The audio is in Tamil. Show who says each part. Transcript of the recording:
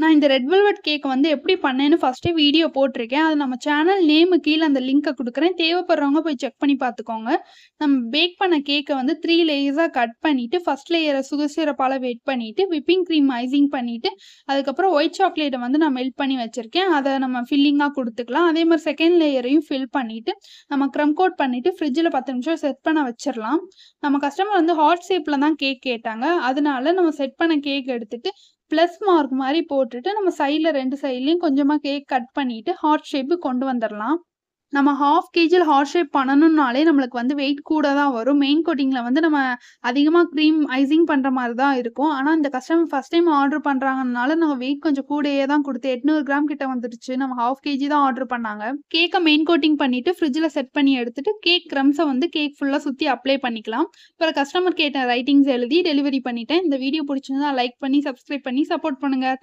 Speaker 1: நான் இந்த ரெட் வெல்வெட் கேக் வந்து எப்படி பண்ணேன்னு ஃபஸ்ட்டே வீடியோ போட்டிருக்கேன் அது நம்ம சேனல் நேமு கீழே அந்த லிங்க்கை கொடுக்குறேன் தேவைப்படுறவங்க போய் செக் பண்ணி பார்த்துக்கோங்க நம்ம பேக் பண்ண கேக்கை வந்து த்ரீ லேயர்ஸாக கட் பண்ணிவிட்டு ஃபஸ்ட் லேயரை சுகசிரப்பால் வெயிட் பண்ணிவிட்டு விப்பிங் க்ரீம் ஐசிங் பண்ணிவிட்டு அதுக்கப்புறம் ஒயிட் சாக்லேட்டை வந்து நான் மெல்ட் பண்ணி வச்சுருக்கேன் அதை நம்ம ஃபில்லிங்காக கொடுத்துக்கலாம் அதே மாதிரி செகண்ட் லேயரையும் ஃபில் பண்ணிவிட்டு நம்ம க்ரம் கோட் பண்ணிவிட்டு ஃப்ரிட்ஜில் பத்து நிமிஷம் செட் பண்ண வச்சிடலாம் நம்ம கஸ்டமர் வந்து ஹாட் ஷேப்பில் தான் கேக் கேட்டாங்க அதனால நம்ம செட் பண்ண கேக் எடுத்துகிட்டு ப்ளஸ் மார்க் மாதிரி போட்டுட்டு நம்ம சைடில் ரெண்டு சைட்லேயும் கொஞ்சமாக கேக் கட் பண்ணிவிட்டு ஹார்ட் ஷேப்பு கொண்டு வந்துடலாம் நம்ம ஹாஃப் கேஜியில் ஹார்ட் ஷேப் பண்ணணும்னாலே நம்மளுக்கு வந்து வெயிட் கூட தான் வரும் மெயின் கோட்டிங்கில் வந்து நம்ம அதிகமாக க்ரீம் ஐசிங் பண்ணுற மாதிரி தான் இருக்கும் ஆனால் இந்த கஸ்டமர் ஃபஸ்ட் டைம் ஆர்டர் பண்ணுறாங்கனால நம்ம வெயிட் கொஞ்சம் கூடையே தான் கொடுத்து எட்நூறு கிராம் கிட்ட வந்துருச்சு நம்ம ஹாஃப் கேஜி தான் ஆர்டர் பண்ணாங்க கேக்கை மெயின் கோட்டிங் பண்ணிட்டு ஃப்ரிட்ஜில் செட் பண்ணி எடுத்துட்டு கேக் க்ரம்ஸை வந்து கேக் ஃபுல்லாக சுற்றி அப்ளை பண்ணிக்கலாம் இப்போ கஸ்டமர் கேட்ட ரைட்டிங்ஸ் எழுதி டெலிவரி பண்ணிட்டேன் இந்த வீடியோ பிடிச்சிருந்தா லைக் பண்ணி சப்ஸ்கிரைப் பண்ணி சப்போர்ட் பண்ணுங்கள்